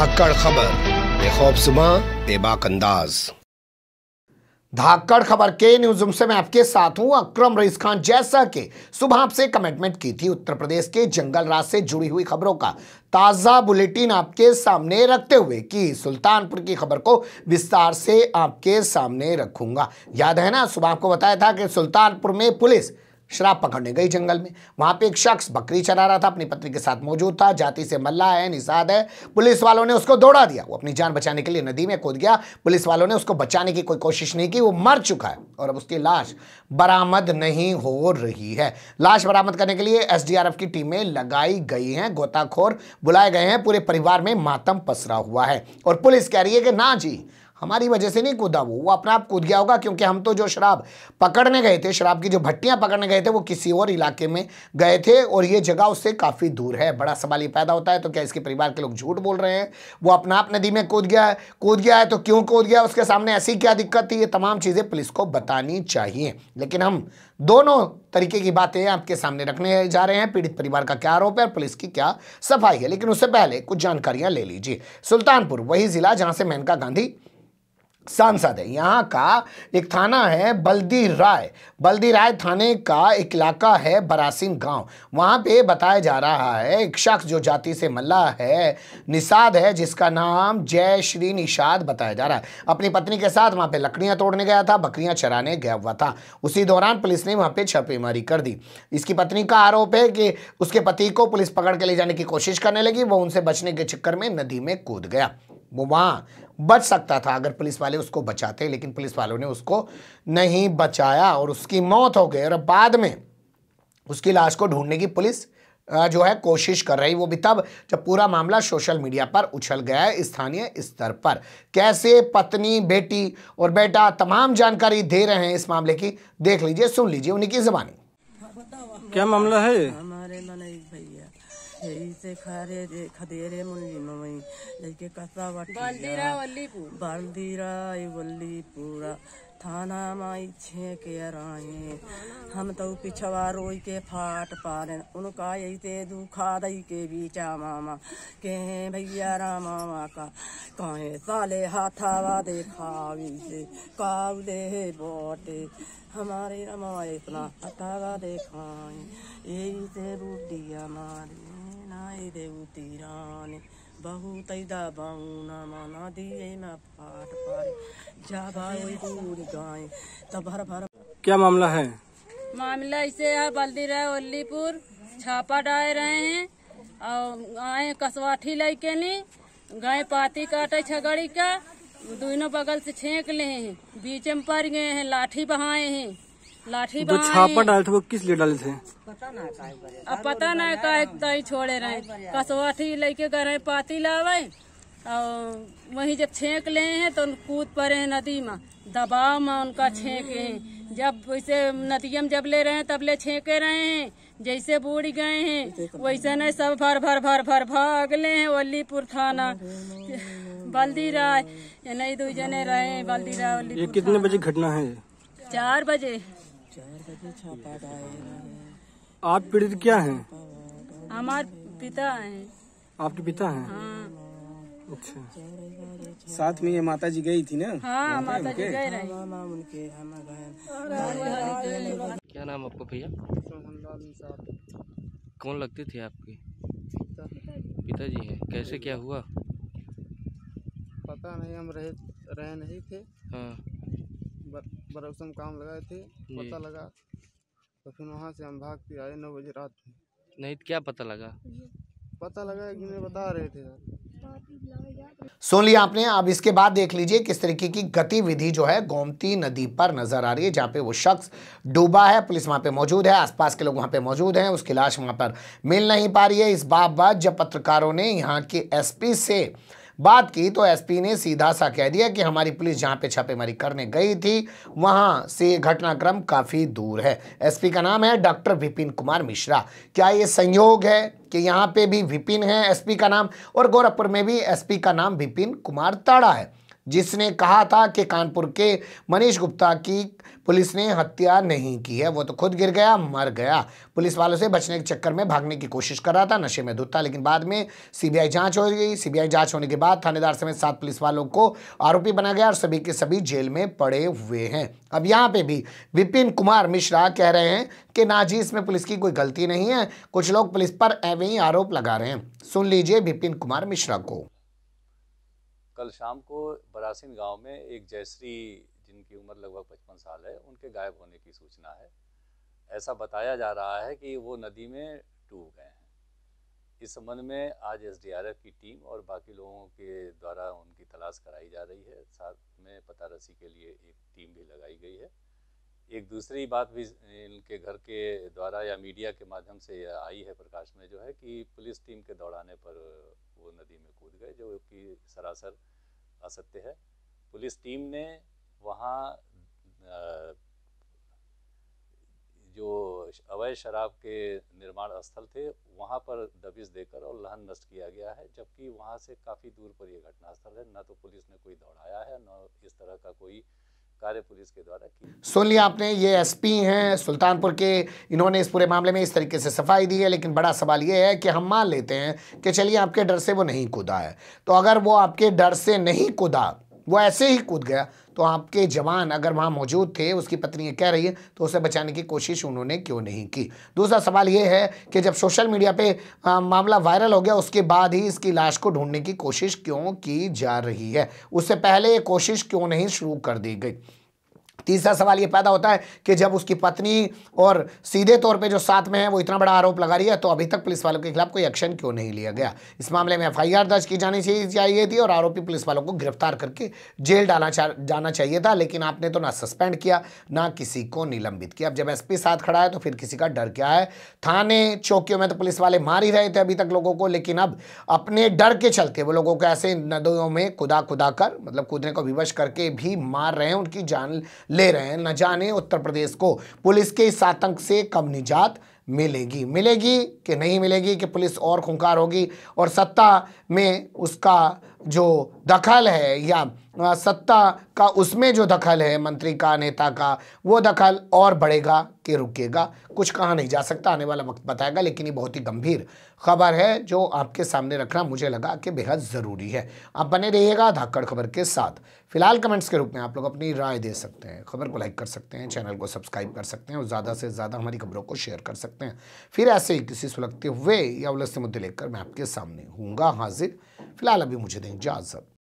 धाकड़ खबर बेखौफ सुबह बेबाक अंदाज धाकड़ खबर के न्यूज से मैं आपके साथ हूं अक्रम रईस खान जैसा कि सुबह आपसे कमिटमेंट की थी उत्तर प्रदेश के जंगल राज से जुड़ी हुई खबरों का ताज़ा बुलेटिन आपके सामने रखते हुए कि सुल्तानपुर की खबर को विस्तार से आपके सामने रखूंगा याद है ना सुबह आपको बताया था कि सुल्तानपुर में पुलिस शराब पकड़ने गई जंगल में वहाँ पे एक शख्स बकरी चरा रहा था अपनी पत्नी के साथ मौजूद था जाति से मल्ला है निषाद है पुलिस वालों ने उसको दौड़ा दिया वो अपनी जान बचाने के लिए नदी में कूद गया पुलिस वालों ने उसको बचाने की कोई कोशिश नहीं की वो मर चुका है और अब उसकी लाश बरामद नहीं हो रही है लाश बरामद करने के लिए एस की टीमें लगाई गई हैं गोताखोर बुलाए गए हैं पूरे परिवार में मातम पसरा हुआ है और पुलिस कह रही है कि ना जी हमारी वजह से नहीं कूदा वो वो अपने आप कूद गया होगा क्योंकि हम तो जो शराब पकड़ने गए थे शराब की जो भट्टियाँ पकड़ने गए थे वो किसी और इलाके में गए थे और ये जगह उससे काफ़ी दूर है बड़ा सवाल ये पैदा होता है तो क्या इसके परिवार के लोग झूठ बोल रहे हैं वो अपना आप नदी में कूद गया है कूद गया है तो क्यों कूद गया उसके सामने ऐसी क्या दिक्कत थी ये तमाम चीज़ें पुलिस को बतानी चाहिए लेकिन हम दोनों तरीके की बातें आपके सामने रखने जा रहे हैं पीड़ित परिवार का क्या आरोप है और पुलिस की क्या सफाई है लेकिन उससे पहले कुछ जानकारियां ले लीजिए सुल्तानपुर वही जिला जहां से मेनका गांधी सांसद है यहाँ का एक थाना है बल्दी राय बल्दी राय थाने का एक इलाका है बरासिम गांव वहाँ पे बताया जा रहा है एक शख्स जो जाति से मल्ला है निषाद है जिसका नाम जय श्री निषाद बताया जा रहा है अपनी पत्नी के साथ वहाँ पे लकड़ियाँ तोड़ने गया था बकरियाँ चराने गया हुआ था उसी दौरान पुलिस ने वहाँ पर छापेमारी कर दी इसकी पत्नी का आरोप है कि उसके पति को पुलिस पकड़ के ले जाने की कोशिश करने लगी वो उनसे बचने के चक्कर में नदी में कूद गया वो वहाँ बच सकता था अगर पुलिस वाले उसको बचाते लेकिन पुलिस वालों ने उसको नहीं बचाया और उसकी मौत हो गई और बाद में उसकी लाश को ढूंढने की पुलिस जो है कोशिश कर रही वो भी तब जब पूरा मामला सोशल मीडिया पर उछल गया है स्थानीय स्तर पर कैसे पत्नी बेटी और बेटा तमाम जानकारी दे रहे हैं इस मामले की देख लीजिए सुन लीजिए उन्हीं की जबानी क्या मामला है से खारे खदेरे मुन्नी ममई लेके कसा बल्दीरा थाना माई छे के हम तो पिछवा रोई के फाट पाले उनका यही से दुखा दई के बीचा मामा के भैया रामा मामा का कहे साले हाथावा देखा से दे बोटे हमारे रामा इतना हथावा देखाए यही से रूटिया हमारी નાય દેવું તીરાને બહુ તૈદા બાઉના माना दिए ना पाठ પારે जा ભાઈ दूर गाय तब भर क्या मामला है मामला इसे है बल्दी रहे ओल्लीपुर छापा डाल रहे हैं और आए कसवाठी लेके नी गाय पाती काटे छगड़ी का दोनों बगल से छेक ले हैं बीच में पड़ गए हैं लाठी बहाए हैं लाठी जो छापा डाले थे वो किस लिए डाले थे अब पता ना का एक छोड़े रहे कसवाठी लेके गए पाती लावे और वही जब छेक ले हैं तो कूद पड़े नदी में दबाव में उनका छेके जब वैसे नदियम जब ले रहे हैं तब ले छेके रहे हैं जैसे बूढ़ गए हैं वैसे नहीं सब भर भर भर भर भाग ले हैं वल्लीपुर थाना बल्दी राय नहीं दो जने रहे बल्दी राय कितने बजे घटना है चार बजे आप पीड़ित क्या हैं? हमारे पिता हैं। आपके पिता हैं? हाँ। अच्छा साथ में ये माता जी गई थी ना हाँ, माता जी हाँ, गए क्या नाम आपको भैया कौन लगते थे आपके पिताजी हैं कैसे क्या हुआ पता नहीं हम रहे रहे नहीं थे हाँ बरौसा में काम लगाए थे हम्म। पता लगा तो फिर वहाँ से हम भाग के आए नौ बजे रात में नहीं क्या पता लगा पता लगा कि मैं बता रहे थे सुन लिया आपने अब इसके बाद देख लीजिए किस तरीके की गतिविधि जो है गोमती नदी पर नजर आ रही है जहां पे वो शख्स डूबा है पुलिस वहां पे मौजूद है आसपास के लोग वहां पे मौजूद हैं उसकी लाश वहां पर मिल नहीं पा रही है इस बाबत जब पत्रकारों ने यहां के एसपी से बात की तो एसपी ने सीधा सा कह दिया कि हमारी पुलिस जहाँ पे छापेमारी करने गई थी वहाँ से घटनाक्रम काफ़ी दूर है एसपी का नाम है डॉक्टर विपिन कुमार मिश्रा क्या ये संयोग है कि यहाँ पे भी विपिन है एसपी का नाम और गोरखपुर में भी एसपी का नाम विपिन कुमार ताड़ा है जिसने कहा था कि कानपुर के मनीष गुप्ता की पुलिस ने हत्या नहीं की है वो तो खुद गिर गया मर गया पुलिस वालों से बचने के चक्कर में भागने की कोशिश कर रहा था नशे में धुत था लेकिन बाद में सीबीआई जांच हो गई सीबीआई जांच होने के बाद थानेदार समेत सात पुलिस वालों को आरोपी बना गया और सभी के सभी जेल में पड़े हुए हैं अब यहाँ पे भी विपिन कुमार मिश्रा कह रहे हैं कि ना जी इसमें पुलिस की कोई गलती नहीं है कुछ लोग पुलिस पर एवं आरोप लगा रहे हैं सुन लीजिए विपिन कुमार मिश्रा को कल शाम को बरासिन गांव में एक जयश्री जिनकी उम्र लगभग पचपन साल है उनके गायब होने की सूचना है ऐसा बताया जा रहा है कि वो नदी में डूब गए हैं इस संबंध में आज एसडीआरएफ की टीम और बाकी लोगों के द्वारा उनकी तलाश कराई जा रही है साथ में पतारसी के लिए एक टीम भी लगाई गई है एक दूसरी बात भी इनके घर के द्वारा या मीडिया के माध्यम से आई है प्रकाश में जो है कि पुलिस टीम के दौड़ाने पर वो नदी में कूद गए जो कि सरासर असत्य है पुलिस टीम ने वहाँ जो अवैध शराब के निर्माण स्थल थे वहाँ पर दबिश देकर और लहन नष्ट किया गया है जबकि वहाँ से काफ़ी दूर पर यह घटनास्थल है न तो पुलिस ने कोई दौड़ाया है न इस तरह का कोई कार्य पुलिस के द्वारा की सुन लिया आपने ये एसपी हैं सुल्तानपुर के इन्होंने इस पूरे मामले में इस तरीके से सफाई दी है लेकिन बड़ा सवाल ये है कि हम मान लेते हैं कि चलिए आपके डर से वो नहीं कूदा है तो अगर वो आपके डर से नहीं कूदा वो ऐसे ही कूद गया तो आपके जवान अगर वहाँ मौजूद थे उसकी पत्नी ये कह रही है तो उसे बचाने की कोशिश उन्होंने क्यों नहीं की दूसरा सवाल ये है कि जब सोशल मीडिया पे आ, मामला वायरल हो गया उसके बाद ही इसकी लाश को ढूंढने की कोशिश क्यों की जा रही है उससे पहले ये कोशिश क्यों नहीं शुरू कर दी गई तीसरा सवाल ये पैदा होता है कि जब उसकी पत्नी और सीधे तौर पे जो साथ में है वो इतना बड़ा आरोप लगा रही है तो अभी तक पुलिस वालों के खिलाफ कोई एक्शन क्यों नहीं लिया गया इस मामले में एफआईआर दर्ज की जानी चाहिए थी और आरोपी पुलिस वालों को गिरफ्तार करके जेल डालना जाना चाहिए था लेकिन आपने तो ना सस्पेंड किया ना किसी को निलंबित किया अब जब एस साथ खड़ा है तो फिर किसी का डर क्या है थाने चौकियों में तो पुलिस वाले मार ही रहे थे अभी तक लोगों को लेकिन अब अपने डर के चलते वो लोगों को ऐसे नदियों में कुदा कुदा कर मतलब कूदने को विवश करके भी मार रहे हैं उनकी जान ले रहे हैं न जाने उत्तर प्रदेश को पुलिस के इस आतंक से कब निजात मिलेगी मिलेगी कि नहीं मिलेगी कि पुलिस और खूंखार होगी और सत्ता में उसका जो दखल है या हाँ, सत्ता का उसमें जो दखल है मंत्री का नेता का वो दखल और बढ़ेगा कि रुकेगा कुछ कहा नहीं जा सकता आने वाला वक्त बताएगा लेकिन ये बहुत ही गंभीर खबर है जो आपके सामने रखना मुझे लगा कि बेहद ज़रूरी है आप बने रहिएगा धाकड़ खबर के साथ फिलहाल कमेंट्स के रूप में आप लोग अपनी राय दे सकते हैं खबर को लाइक कर सकते हैं चैनल को सब्सक्राइब कर सकते हैं और ज़्यादा से ज़्यादा हमारी खबरों को शेयर कर सकते हैं फिर ऐसे ही किसी सुलगते हुए या उलझते मुद्दे लेकर मैं आपके सामने हूँगा हाजिर फिलहाल अभी मुझे दें इजाज़त